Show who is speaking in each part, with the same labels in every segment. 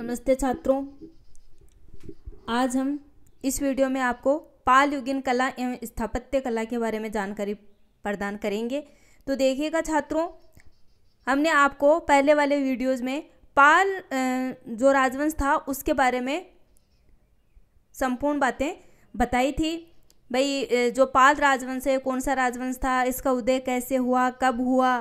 Speaker 1: नमस्ते छात्रों आज हम इस वीडियो में आपको पाल युगिन कला एवं स्थापत्य कला के बारे में जानकारी प्रदान करेंगे तो देखिएगा छात्रों हमने आपको पहले वाले वीडियोज़ में पाल जो राजवंश था उसके बारे में संपूर्ण बातें बताई थी भाई जो पाल राजवंश है कौन सा राजवंश था इसका उदय कैसे हुआ कब हुआ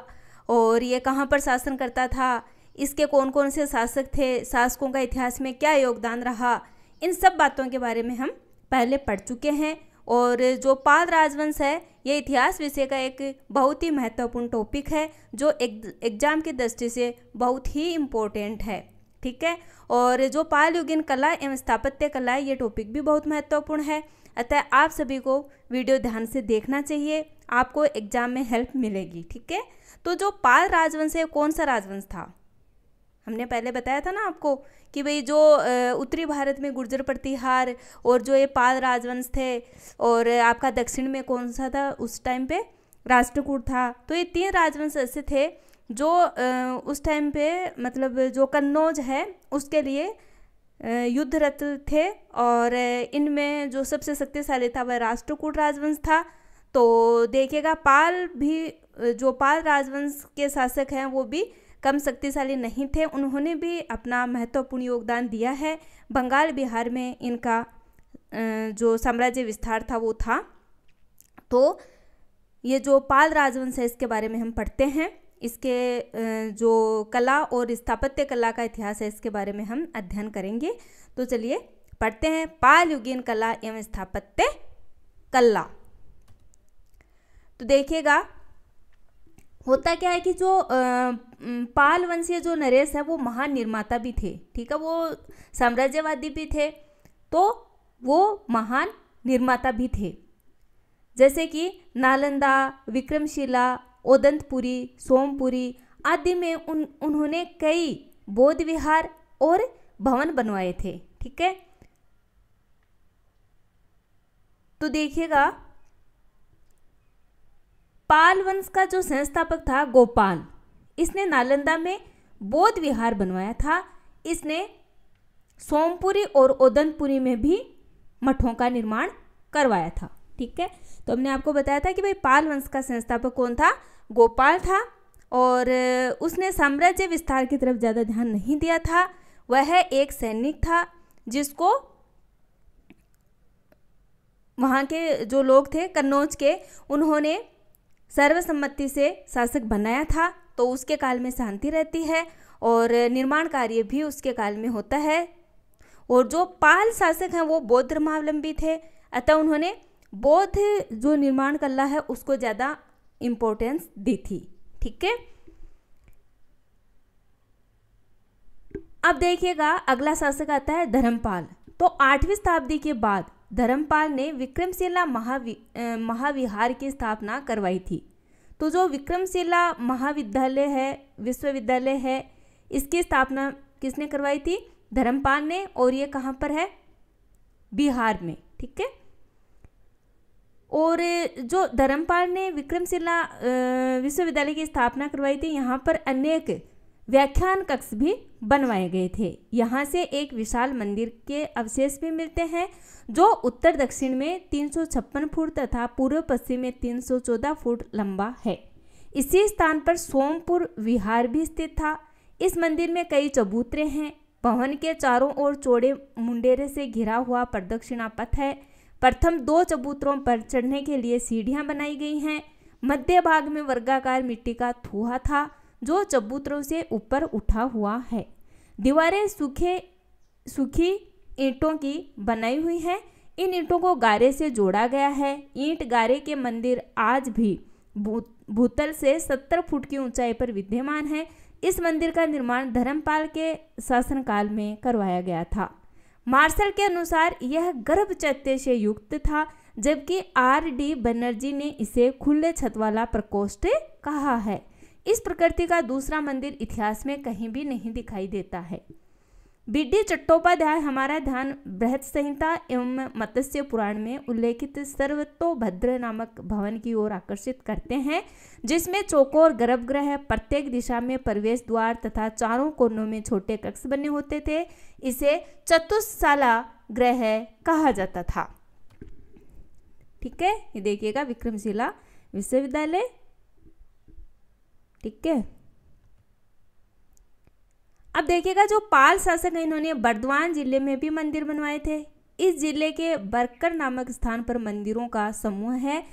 Speaker 1: और ये कहाँ पर शासन करता था इसके कौन कौन से शासक थे शासकों का इतिहास में क्या योगदान रहा इन सब बातों के बारे में हम पहले पढ़ चुके हैं और जो पाल राजवंश है ये इतिहास विषय का एक बहुत ही महत्वपूर्ण टॉपिक है जो एग्जाम की दृष्टि से बहुत ही इम्पोर्टेंट है ठीक है और जो पाल युगिन कला एवं स्थापत्य कला ये टॉपिक भी बहुत महत्वपूर्ण है अतः आप सभी को वीडियो ध्यान से देखना चाहिए आपको एग्जाम में हेल्प मिलेगी ठीक है तो जो पाल राजवंश है कौन सा राजवंश था हमने पहले बताया था ना आपको कि भाई जो उत्तरी भारत में गुर्जर प्रतिहार और जो ये पाल राजवंश थे और आपका दक्षिण में कौन सा था उस टाइम पे राष्ट्रकूट था तो ये तीन राजवंश ऐसे थे जो उस टाइम पे मतलब जो कन्नौज है उसके लिए युद्धरत थे और इनमें जो सबसे शक्तिशाली था वह राष्ट्रकूट राजवंश था तो देखिएगा पाल भी जो पाल राजवंश के शासक हैं वो भी कम शक्तिशाली नहीं थे उन्होंने भी अपना महत्वपूर्ण योगदान दिया है बंगाल बिहार में इनका जो साम्राज्य विस्तार था वो था तो ये जो पाल राजवंश है इसके बारे में हम पढ़ते हैं इसके जो कला और स्थापत्य कला का इतिहास है इसके बारे में हम अध्ययन करेंगे तो चलिए पढ़ते हैं पाल युगीन कला एवं स्थापत्य कला तो देखिएगा होता क्या है कि जो पाल वंशीय जो नरेश है वो महान निर्माता भी थे ठीक है वो साम्राज्यवादी भी थे तो वो महान निर्माता भी थे जैसे कि नालंदा विक्रमशिला ओदंतपुरी सोमपुरी आदि में उन उन्होंने कई बौद्ध विहार और भवन बनवाए थे ठीक है तो देखिएगा पाल वंश का जो संस्थापक था गोपाल इसने नालंदा में बौद्ध विहार बनवाया था इसने सोमपुरी और ओदनपुरी में भी मठों का निर्माण करवाया था ठीक है तो हमने आपको बताया था कि भाई पाल वंश का संस्थापक कौन था गोपाल था और उसने साम्राज्य विस्तार की तरफ ज़्यादा ध्यान नहीं दिया था वह एक सैनिक था जिसको वहाँ के जो लोग थे कन्नौज के उन्होंने सर्वसम्मति से शासक बनाया था तो उसके काल में शांति रहती है और निर्माण कार्य भी उसके काल में होता है और जो पाल शासक हैं वो बौद्ध धर्मावलंबी थे अतः उन्होंने बौद्ध जो निर्माण कला है उसको ज़्यादा इम्पोर्टेंस दी थी ठीक है अब देखिएगा अगला शासक आता है धर्मपाल तो आठवीं शताब्दी के बाद धर्मपाल ने विक्रमशिला महावि महाविहार की स्थापना करवाई थी तो जो विक्रमशिला महाविद्यालय है विश्वविद्यालय है इसकी स्थापना किसने करवाई थी धर्मपाल ने और ये कहाँ पर है बिहार में ठीक है और जो धर्मपाल ने विक्रमशिला विश्वविद्यालय की स्थापना करवाई थी यहाँ पर अनेक व्याख्यान कक्ष भी बनवाए गए थे यहाँ से एक विशाल मंदिर के अवशेष भी मिलते हैं जो उत्तर दक्षिण में 356 फुट तथा पूर्व पश्चिम में 314 फुट लंबा है इसी स्थान पर सोमपुर विहार भी स्थित था इस मंदिर में कई चबूतरे हैं भवन के चारों ओर चौड़े मुंडेरे से घिरा हुआ प्रदक्षिणा पथ है प्रथम दो चबूतरों पर चढ़ने के लिए सीढ़ियाँ बनाई गई हैं मध्य भाग में वर्गाकार मिट्टी का थूहा था जो चबूतरों से ऊपर उठा हुआ है दीवारें सूखे सूखी ईंटों की बनाई हुई हैं इन ईंटों को गारे से जोड़ा गया है ईंट गारे के मंदिर आज भी भूतल से सत्तर फुट की ऊंचाई पर विद्यमान है इस मंदिर का निर्माण धर्मपाल के शासनकाल में करवाया गया था मार्शल के अनुसार यह गर्भ चैत्य से युक्त था जबकि आर डी बनर्जी ने इसे खुले छत वाला प्रकोष्ठ कहा है इस प्रकृति का दूसरा मंदिर इतिहास में कहीं भी नहीं दिखाई देता है बी चट्टोपाध्याय हमारा ध्यान बृहद संहिता एवं मत्स्य पुराण में उल्लेखित सर्वतोभद्र नामक भवन की ओर आकर्षित करते हैं जिसमें चौकोर गर्भगृह प्रत्येक दिशा में प्रवेश द्वार तथा चारों कोनों में छोटे कक्ष बने होते थे इसे चतुशाला ग्रह कहा जाता था ठीक है ये देखिएगा विक्रमशिला विश्वविद्यालय ठीक है अब देखिएगा जो पाल शासक हैं इन्होंने बर्दवान जिले में भी मंदिर बनवाए थे इस जिले के बरकर नामक स्थान पर मंदिरों का समूह है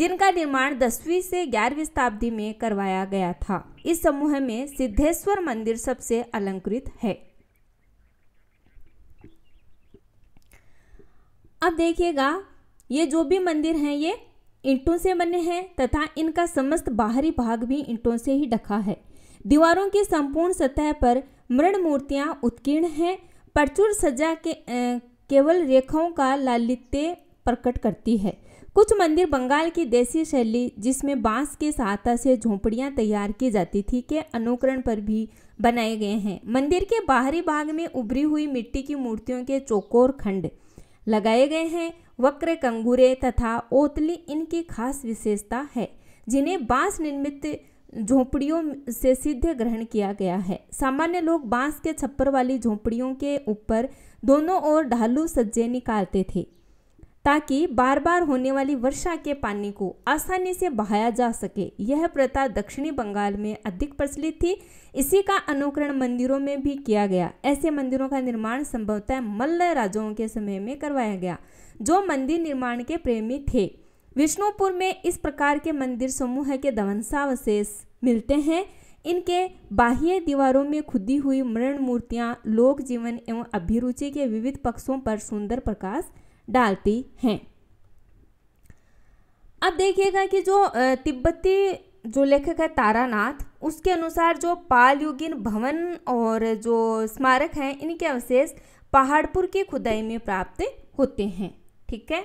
Speaker 1: जिनका निर्माण दसवीं से ग्यारहवीं शताब्दी में करवाया गया था इस समूह में सिद्धेश्वर मंदिर सबसे अलंकृत है अब देखिएगा ये जो भी मंदिर हैं ये ईंटों से बने हैं तथा इनका समस्त बाहरी भाग भी ईंटों से ही ढका है दीवारों की संपूर्ण सतह पर मृण मूर्तियाँ उत्कीर्ण हैं प्रचुर सजा के आ, केवल रेखाओं का लालित्य प्रकट करती है कुछ मंदिर बंगाल की देसी शैली जिसमें बांस के सहायता से झोंपड़ियां तैयार की जाती थी के अनुकरण पर भी बनाए गए हैं मंदिर के बाहरी भाग में उभरी हुई मिट्टी की मूर्तियों के चौकोर खंड लगाए गए हैं वक्र कंगूरे तथा ओतली इनकी खास विशेषता है जिन्हें बांस निर्मित झोपड़ियों से सिद्ध ग्रहण किया गया है सामान्य लोग बांस के छप्पर वाली झोपड़ियों के ऊपर दोनों ओर ढालू सज्जे निकालते थे ताकि बार बार होने वाली वर्षा के पानी को आसानी से बहाया जा सके यह प्रथा दक्षिणी बंगाल में अधिक प्रचलित थी इसी का अनुकरण मंदिरों में भी किया गया ऐसे मंदिरों का निर्माण संभवतः मल्ल राजाओं के समय में करवाया गया जो मंदिर निर्माण के प्रेमी थे विष्णुपुर में इस प्रकार के मंदिर समूह के दवंसावशेष मिलते हैं इनके बाह्य दीवारों में खुदी हुई मृण मूर्तियाँ लोक जीवन एवं अभिरुचि के विविध पक्षों पर सुंदर प्रकाश डालती हैं अब देखिएगा कि जो तिब्बती जो लेखक है तारानाथ उसके अनुसार जो पालयुगिन भवन और जो स्मारक हैं इनके अवशेष पहाड़पुर की खुदाई में प्राप्त होते हैं ठीक है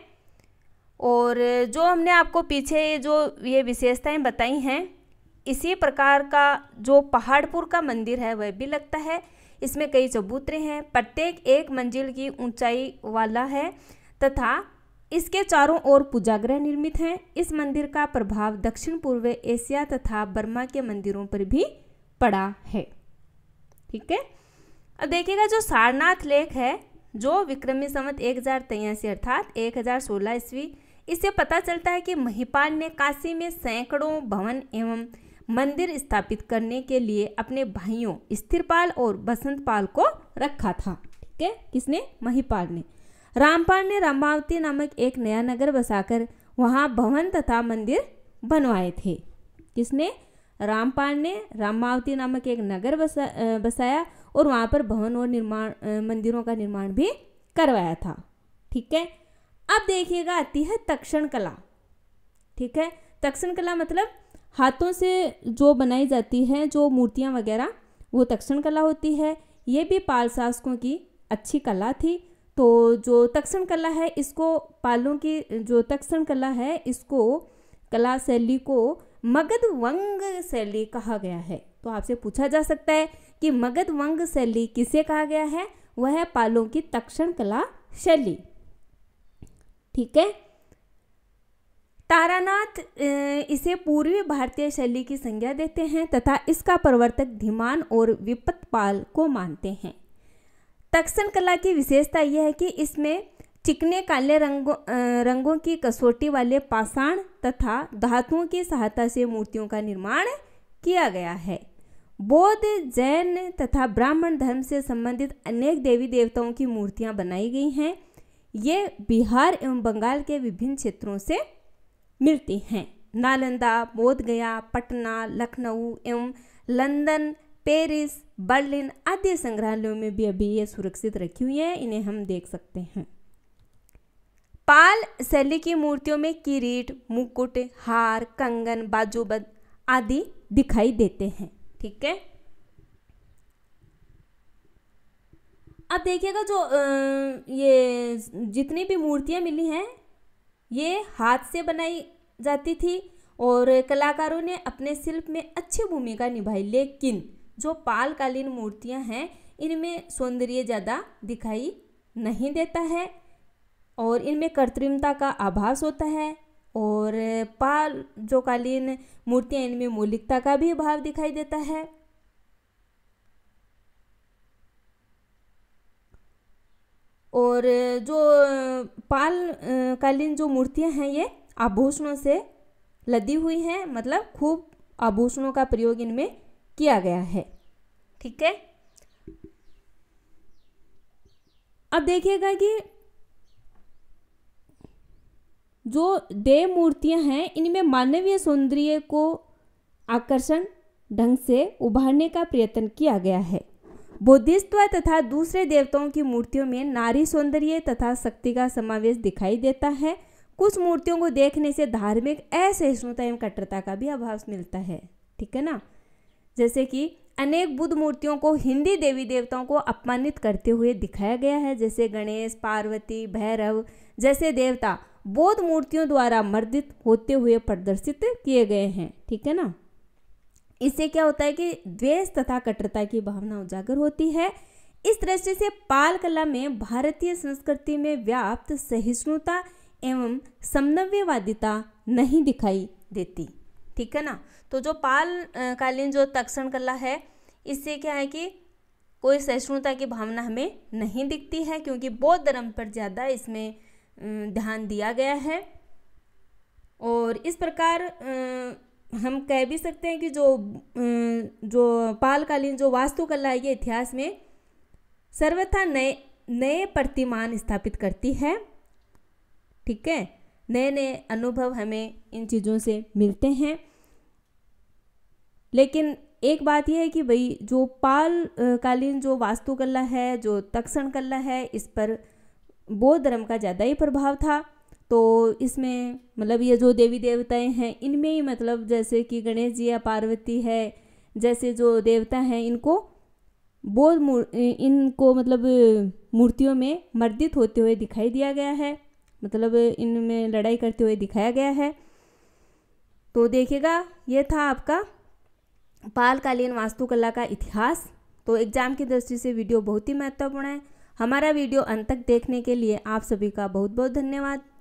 Speaker 1: और जो हमने आपको पीछे जो ये विशेषताएं बताई हैं इसी प्रकार का जो पहाड़पुर का मंदिर है वह भी लगता है इसमें कई चबूतरे हैं प्रत्येक एक मंजिल की ऊंचाई वाला है तथा इसके चारों ओर पूजाग्रह निर्मित हैं इस मंदिर का प्रभाव दक्षिण पूर्व एशिया तथा बर्मा के मंदिरों पर भी पड़ा है ठीक है अब देखिएगा जो सारनाथ लेख है जो विक्रमी संवत एक हजार तेयासी अर्थात एक हजार सोलह ईस्वी इससे पता चलता है कि महिपाल ने काशी में सैकड़ों भवन एवं मंदिर स्थापित करने के लिए अपने भाइयों स्थिरपाल और बसंतपाल को रखा था ठीक है किसने महिपाल ने रामपाल ने रामावती नामक एक नया नगर बसाकर वहाँ भवन तथा मंदिर बनवाए थे किसने रामपाल ने रामावती नामक एक नगर बसा बसाया और वहाँ पर भवन और निर्माण मंदिरों का निर्माण भी करवाया था ठीक है अब देखिएगा आती है तक्षण कला ठीक है तक्षण कला मतलब हाथों से जो बनाई जाती है जो मूर्तियाँ वगैरह वो तक्षण कला होती है ये भी पाल शासकों की अच्छी कला थी तो जो तक्षण कला है इसको पालों की जो तक्षण कला है इसको कला शैली को मगध वंग शैली कहा गया है तो आपसे पूछा जा सकता है कि मगध वंग शैली किसे कहा गया है वह है पालों की तक्षण कला शैली ठीक है तारानाथ इसे पूर्वी भारतीय शैली की संज्ञा देते हैं तथा इसका प्रवर्तक धीमान और पाल को मानते हैं तक्षण कला की विशेषता यह है कि इसमें चिकने काले रंगों रंगों की कसौटी वाले पाषाण तथा धातुओं की सहायता से मूर्तियों का निर्माण किया गया है बौद्ध जैन तथा ब्राह्मण धर्म से संबंधित अनेक देवी देवताओं की मूर्तियां बनाई गई हैं ये बिहार एवं बंगाल के विभिन्न क्षेत्रों से मिलती हैं नालंदा बोधगया पटना लखनऊ एवं लंदन पेरिस बर्लिन आदि संग्रहालयों में भी अभी ये सुरक्षित रखी हुई है इन्हें हम देख सकते हैं पाल शैली की मूर्तियों में किरीट मुकुट हार कंगन बाजूबंद आदि दिखाई देते हैं ठीक है अब देखिएगा जो ये जितनी भी मूर्तियां मिली हैं ये हाथ से बनाई जाती थी और कलाकारों ने अपने शिल्प में अच्छी भूमिका निभाई लेकिन जो पालकालीन मूर्तियां हैं इनमें सौंदर्य ज़्यादा दिखाई नहीं देता है और इनमें कृत्रिमता का आभास होता है और पाल जो कालीन मूर्तियां इनमें मौलिकता का भी भाव दिखाई देता है और जो पाल कालीन जो मूर्तियां हैं ये आभूषणों से लदी हुई हैं मतलब खूब आभूषणों का प्रयोग इनमें किया गया है ठीक है अब देखिएगा कि जो देव मूर्तियां हैं इनमें मानवीय सौंदर्य को आकर्षण ढंग से उभारने का प्रयत्न किया गया है बौद्धिस्व तथा दूसरे देवताओं की मूर्तियों में नारी सौंदर्य तथा शक्ति का समावेश दिखाई देता है कुछ मूर्तियों को देखने से धार्मिक असहिष्णुता एवं कट्टरता का भी अभाव मिलता है ठीक है ना जैसे कि अनेक बुद्ध मूर्तियों को हिंदी देवी देवताओं को अपमानित करते हुए दिखाया गया है जैसे गणेश पार्वती भैरव जैसे देवता बौद्ध मूर्तियों द्वारा मर्दित होते हुए प्रदर्शित किए गए हैं ठीक है ना इससे क्या होता है कि द्वेष तथा कट्टरता की भावना उजागर होती है इस दृष्टि से पाल कला में भारतीय संस्कृति में व्याप्त सहिष्णुता एवं समन्वयवादिता नहीं दिखाई देती ठीक है ना तो जो पाल कालीन जो तक्षण कला है इससे क्या है कि कोई सहिष्णुता की भावना हमें नहीं दिखती है क्योंकि बौद्ध धर्म पर ज़्यादा इसमें ध्यान दिया गया है और इस प्रकार हम कह भी सकते हैं कि जो जो पालकालीन जो वास्तुकला है ये इतिहास में सर्वथा नए नए प्रतिमान स्थापित करती है ठीक है नए नए अनुभव हमें इन चीज़ों से मिलते हैं लेकिन एक बात यह है कि भाई जो पाल कालीन जो वास्तुकला है जो तक्षण कला है इस पर बौद्ध धर्म का ज़्यादा ही प्रभाव था तो इसमें मतलब ये जो देवी देवताएं हैं इनमें ही मतलब जैसे कि गणेश जी या पार्वती है जैसे जो देवता हैं इनको बौद्ध इनको मतलब मूर्तियों में मर्दित होते हुए दिखाई दिया गया है मतलब इनमें लड़ाई करते हुए दिखाया गया है तो देखिएगा ये था आपका पालकालीन वास्तुकला का इतिहास तो एग्जाम की दृष्टि से वीडियो बहुत ही महत्वपूर्ण है हमारा वीडियो अंत तक देखने के लिए आप सभी का बहुत बहुत धन्यवाद